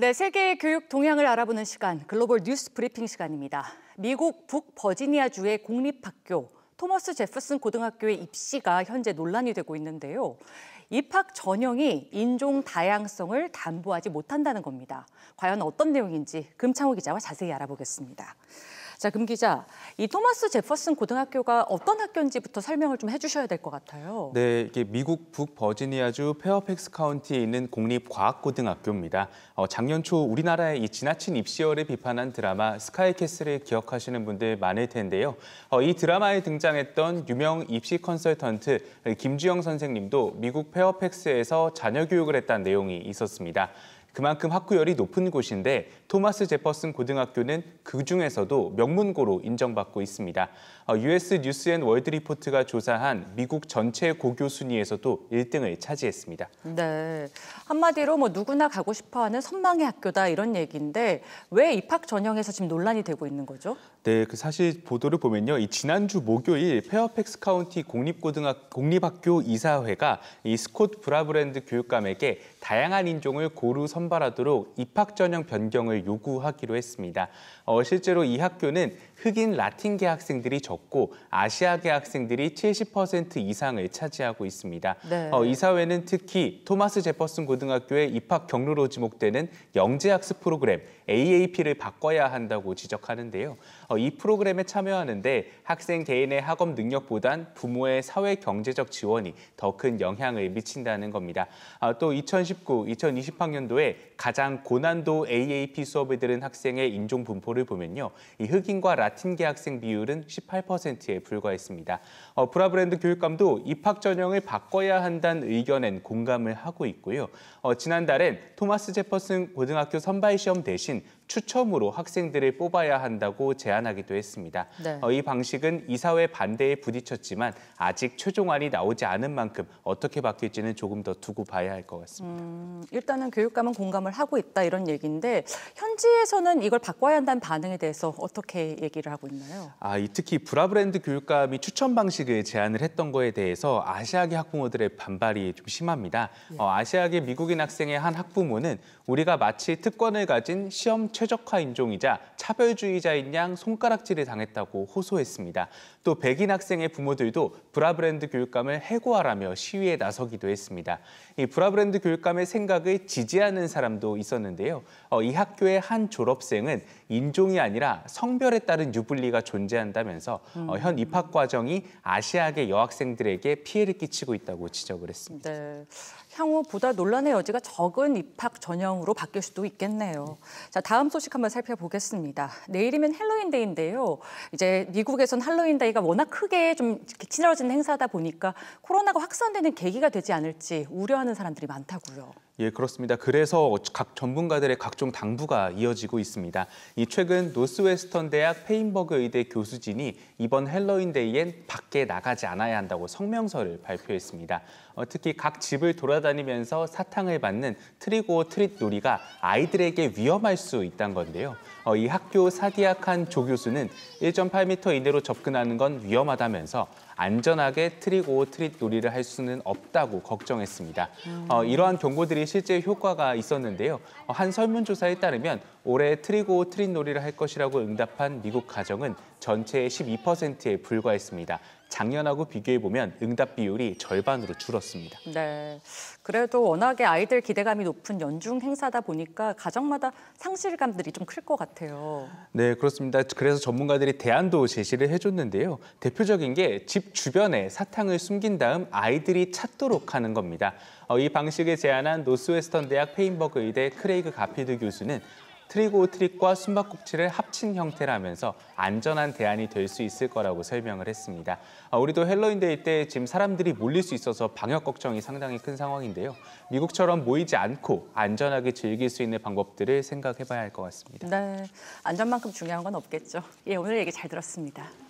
네, 세계의 교육 동향을 알아보는 시간, 글로벌 뉴스 브리핑 시간입니다. 미국 북버지니아주의 공립학교 토머스 제프슨 고등학교의 입시가 현재 논란이 되고 있는데요. 입학 전형이 인종 다양성을 담보하지 못한다는 겁니다. 과연 어떤 내용인지 금창호 기자와 자세히 알아보겠습니다. 자, 금 기자, 이 토마스 제퍼슨 고등학교가 어떤 학교인지부터 설명을 좀 해주셔야 될 것 같아요. 네, 이게 미국 북버지니아주 페어팩스 카운티에 있는 공립과학고등학교입니다. 어, 작년 초 우리나라의 이 지나친 입시열을 비판한 드라마 스카이캐슬을 기억하시는 분들 많을 텐데요. 어, 이 드라마에 등장했던 유명 입시 컨설턴트 김주영 선생님도 미국 페어팩스에서 자녀 교육을 했다는 내용이 있었습니다. 그만큼 학구열이 높은 곳인데 토마스 제퍼슨 고등학교는 그 중에서도 명문고로 인정받고 있습니다. 어, US 뉴스 앤 월드 리포트가 조사한 미국 전체 고교 순위에서도 1등을 차지했습니다. 네, 한마디로 뭐 누구나 가고 싶어하는 선망의 학교다 이런 얘기인데 왜 입학 전형에서 지금 논란이 되고 있는 거죠? 네, 그 사실 보도를 보면요, 이 지난주 목요일 페어팩스 카운티 공립고등학 공립학교 이사회가 이 스콧 브라브랜드 교육감에게 다양한 인종을 고루 선발 선발하도록 입학 전형 변경을 요구하기로 했습니다. 어, 실제로 이 학교는 흑인 라틴계 학생들이 적고 아시아계 학생들이 70% 이상을 차지하고 있습니다. 네. 어, 이사회는 특히 토마스 제퍼슨 고등학교의 입학 경로로 지목되는 영재학습 프로그램 AAP를 바꿔야 한다고 지적하는데요. 어, 이 프로그램에 참여하는데 학생 개인의 학업 능력보단 부모의 사회 경제적 지원이 더 큰 영향을 미친다는 겁니다. 아, 또 2019, 2020학년도에 가장 고난도 AAP 수업에 들은 학생의 인종 분포를 보면요. 이 흑인과 라틴계 학생 비율은 18%에 불과했습니다. 어, 브라브랜드 교육감도 입학 전형을 바꿔야 한다는 의견엔 공감을 하고 있고요. 어, 지난달엔 토마스 제퍼슨 고등학교 선발 시험 대신 추첨으로 학생들을 뽑아야 한다고 제안하기도 했습니다. 네. 어, 이 방식은 이사회 반대에 부딪혔지만 아직 최종안이 나오지 않은 만큼 어떻게 바뀔지는 조금 더 두고 봐야 할 것 같습니다. 음, 일단은 교육감은 공감을 하고 있다 이런 얘기인데 현지에서는 이걸 바꿔야 한다는 반응에 대해서 어떻게 얘기를 하고 있나요? 아, 이 특히 브라브랜드 교육감이 추천 방식을 제안을 했던 거에 대해서 아시아계 학부모들의 반발이 좀 심합니다. 예. 어, 아시아계 미국인 학생의 한 학부모는 우리가 마치 특권을 가진 시험 최적화 인종이자 차별주의자인 양 손가락질을 당했다고 호소했습니다. 또 백인 학생의 부모들도 브라브랜드 교육감을 해고하라며 시위에 나서기도 했습니다. 이 브라브랜드 교육감의 생각을 지지하는 사람도 있었는데요. 어, 이 학교의 한 졸업생은 인종이 아니라 성별에 따른 유불리가 존재한다면서 어, 현 입학 과정이 아시아계 여학생들에게 피해를 끼치고 있다고 지적을 했습니다. 네. 향후 보다 논란의 여지가 적은 입학 전형으로 바뀔 수도 있겠네요. 자, 다음 소식 한번 살펴보겠습니다. 내일이면 할로윈데이인데요. 이제 미국에선 할로윈데이가 저희가 워낙 크게 좀친화지는 행사다 보니까 코로나가 확산되는 계기가 되지 않을지 우려하는 사람들이 많다고요. 예, 그렇습니다. 그래서 각 전문가들의 각종 당부가 이어지고 있습니다. 이 최근 노스웨스턴 대학 페인버그 의대 교수진이 이번 헬로윈데이엔 밖에 나가지 않아야 한다고 성명서를 발표했습니다. 어, 특히 각 집을 돌아다니면서 사탕을 받는 트리고 트릿 놀이가 아이들에게 위험할 수 있다는 건데요. 어, 이 학교 사디아칸 조 교수는 1.8m 이내로 접근하는 건 위험하다면서 안전하게 트리고 트릿 놀이를 할 수는 없다고 걱정했습니다. 어, 이러한 경고들이 실제 효과가 있었는데요. 한 설문조사에 따르면 올해 트리고 트린놀이를 할 것이라고 응답한 미국 가정은 전체의 12%에 불과했습니다. 작년하고 비교해보면 응답 비율이 절반으로 줄었습니다. 네, 그래도 워낙에 아이들 기대감이 높은 연중 행사다 보니까 가정마다 상실감들이 좀 클 것 같아요. 네, 그렇습니다. 그래서 전문가들이 대안도 제시를 해줬는데요. 대표적인 게 집 주변에 사탕을 숨긴 다음 아이들이 찾도록 하는 겁니다. 어, 이 방식을 제안한 노스웨스턴 대학 페인버그 의대 크레이그 가피드 교수는 트리고트릭과 숨바꼭질을 합친 형태라면서 안전한 대안이 될 수 있을 거라고 설명을 했습니다. 아, 우리도 헬로윈데이 때 지금 사람들이 몰릴 수 있어서 방역 걱정이 상당히 큰 상황인데요. 미국처럼 모이지 않고 안전하게 즐길 수 있는 방법들을 생각해봐야 할 것 같습니다. 네, 안전만큼 중요한 건 없겠죠. 예, 오늘 얘기 잘 들었습니다.